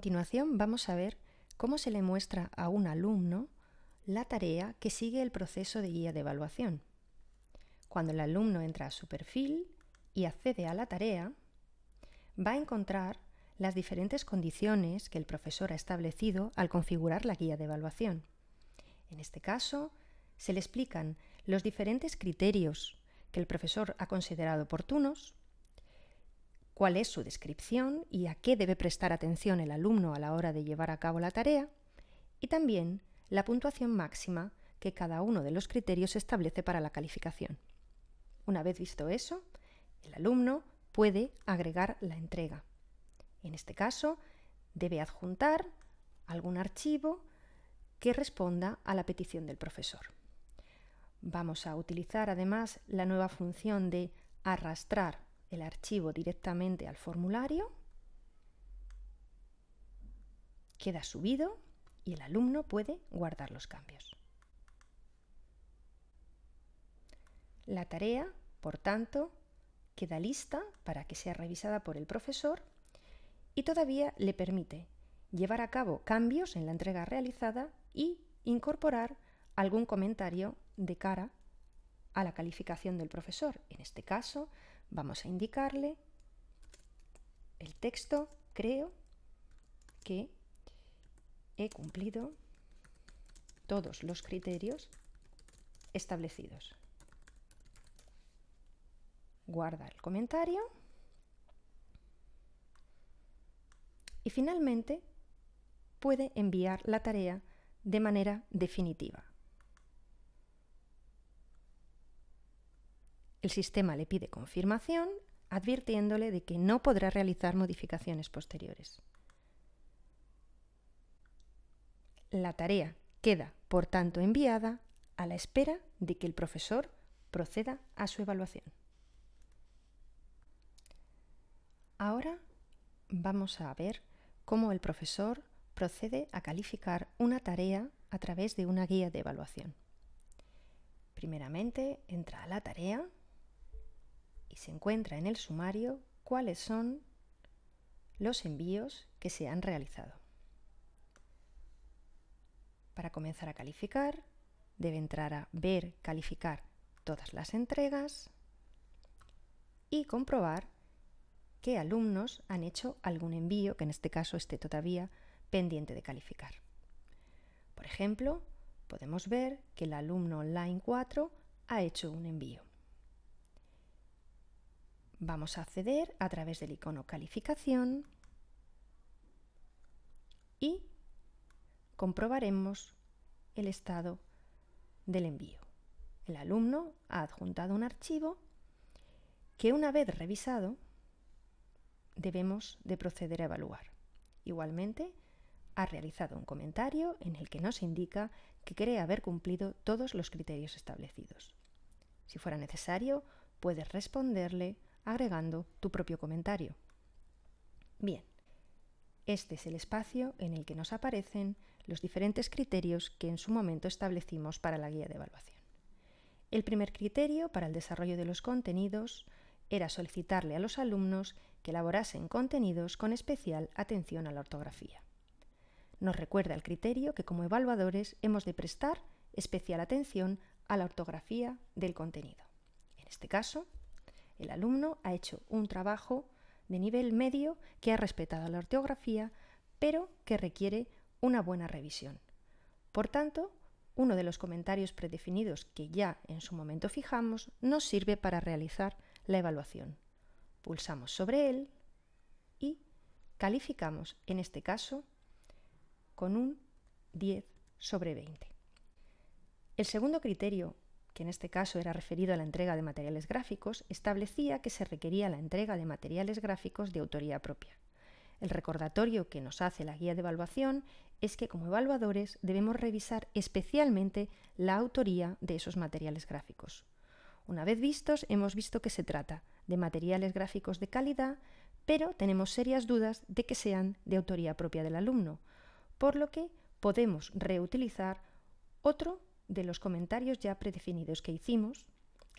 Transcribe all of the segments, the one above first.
continuación vamos a ver cómo se le muestra a un alumno la tarea que sigue el proceso de guía de evaluación. Cuando el alumno entra a su perfil y accede a la tarea, va a encontrar las diferentes condiciones que el profesor ha establecido al configurar la guía de evaluación. En este caso, se le explican los diferentes criterios que el profesor ha considerado oportunos cuál es su descripción y a qué debe prestar atención el alumno a la hora de llevar a cabo la tarea, y también la puntuación máxima que cada uno de los criterios establece para la calificación. Una vez visto eso, el alumno puede agregar la entrega. En este caso, debe adjuntar algún archivo que responda a la petición del profesor. Vamos a utilizar además la nueva función de arrastrar el archivo directamente al formulario, queda subido y el alumno puede guardar los cambios. La tarea, por tanto, queda lista para que sea revisada por el profesor y todavía le permite llevar a cabo cambios en la entrega realizada y incorporar algún comentario de cara a la calificación del profesor, en este caso Vamos a indicarle el texto, creo que he cumplido todos los criterios establecidos. Guarda el comentario. Y finalmente puede enviar la tarea de manera definitiva. El sistema le pide confirmación advirtiéndole de que no podrá realizar modificaciones posteriores. La tarea queda, por tanto, enviada a la espera de que el profesor proceda a su evaluación. Ahora vamos a ver cómo el profesor procede a calificar una tarea a través de una guía de evaluación. Primeramente entra a la tarea se encuentra en el sumario cuáles son los envíos que se han realizado. Para comenzar a calificar, debe entrar a Ver, Calificar todas las entregas y comprobar qué alumnos han hecho algún envío que en este caso esté todavía pendiente de calificar. Por ejemplo, podemos ver que el alumno online 4 ha hecho un envío. Vamos a acceder a través del icono calificación y comprobaremos el estado del envío. El alumno ha adjuntado un archivo que una vez revisado debemos de proceder a evaluar. Igualmente, ha realizado un comentario en el que nos indica que cree haber cumplido todos los criterios establecidos. Si fuera necesario, puedes responderle agregando tu propio comentario. Bien, este es el espacio en el que nos aparecen los diferentes criterios que en su momento establecimos para la guía de evaluación. El primer criterio para el desarrollo de los contenidos era solicitarle a los alumnos que elaborasen contenidos con especial atención a la ortografía. Nos recuerda el criterio que como evaluadores hemos de prestar especial atención a la ortografía del contenido. En este caso, el alumno ha hecho un trabajo de nivel medio que ha respetado la ortografía, pero que requiere una buena revisión. Por tanto, uno de los comentarios predefinidos que ya en su momento fijamos nos sirve para realizar la evaluación. Pulsamos sobre él y calificamos, en este caso, con un 10 sobre 20. El segundo criterio que en este caso era referido a la entrega de materiales gráficos, establecía que se requería la entrega de materiales gráficos de autoría propia. El recordatorio que nos hace la guía de evaluación es que como evaluadores debemos revisar especialmente la autoría de esos materiales gráficos. Una vez vistos, hemos visto que se trata de materiales gráficos de calidad, pero tenemos serias dudas de que sean de autoría propia del alumno, por lo que podemos reutilizar otro de los comentarios ya predefinidos que hicimos,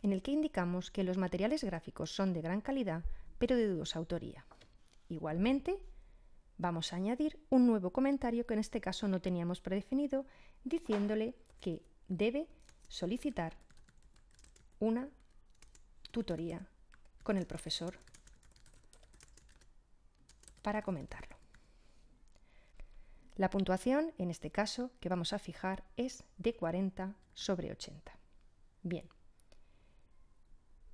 en el que indicamos que los materiales gráficos son de gran calidad, pero de dudosa autoría. Igualmente, vamos a añadir un nuevo comentario que en este caso no teníamos predefinido, diciéndole que debe solicitar una tutoría con el profesor para comentarlo. La puntuación, en este caso, que vamos a fijar es de 40 sobre 80. Bien.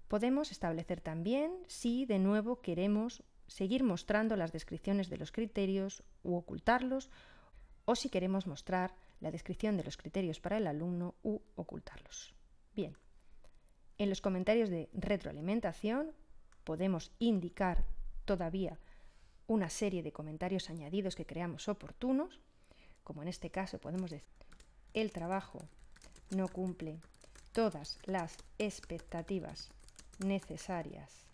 Podemos establecer también si de nuevo queremos seguir mostrando las descripciones de los criterios u ocultarlos, o si queremos mostrar la descripción de los criterios para el alumno u ocultarlos. Bien, en los comentarios de retroalimentación podemos indicar todavía una serie de comentarios añadidos que creamos oportunos, como en este caso podemos decir, el trabajo no cumple todas las expectativas necesarias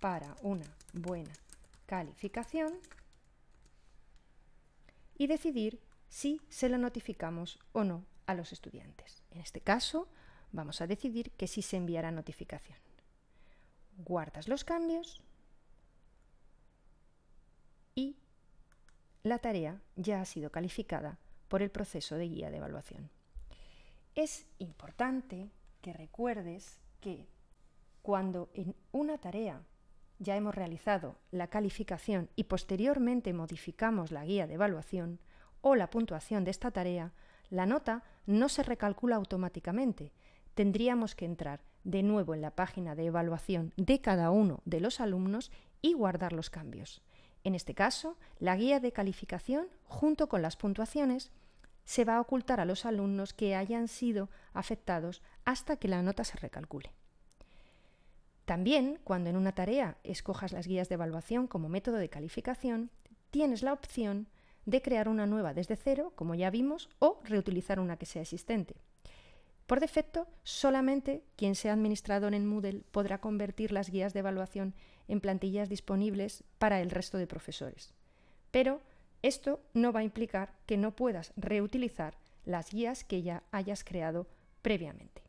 para una buena calificación y decidir si se lo notificamos o no a los estudiantes. En este caso, vamos a decidir que sí se enviará notificación. Guardas los cambios la tarea ya ha sido calificada por el proceso de guía de evaluación. Es importante que recuerdes que cuando en una tarea ya hemos realizado la calificación y posteriormente modificamos la guía de evaluación o la puntuación de esta tarea, la nota no se recalcula automáticamente. Tendríamos que entrar de nuevo en la página de evaluación de cada uno de los alumnos y guardar los cambios. En este caso, la guía de calificación, junto con las puntuaciones, se va a ocultar a los alumnos que hayan sido afectados hasta que la nota se recalcule. También, cuando en una tarea escojas las guías de evaluación como método de calificación, tienes la opción de crear una nueva desde cero, como ya vimos, o reutilizar una que sea existente. Por defecto, solamente quien sea administrador en Moodle podrá convertir las guías de evaluación en plantillas disponibles para el resto de profesores. Pero esto no va a implicar que no puedas reutilizar las guías que ya hayas creado previamente.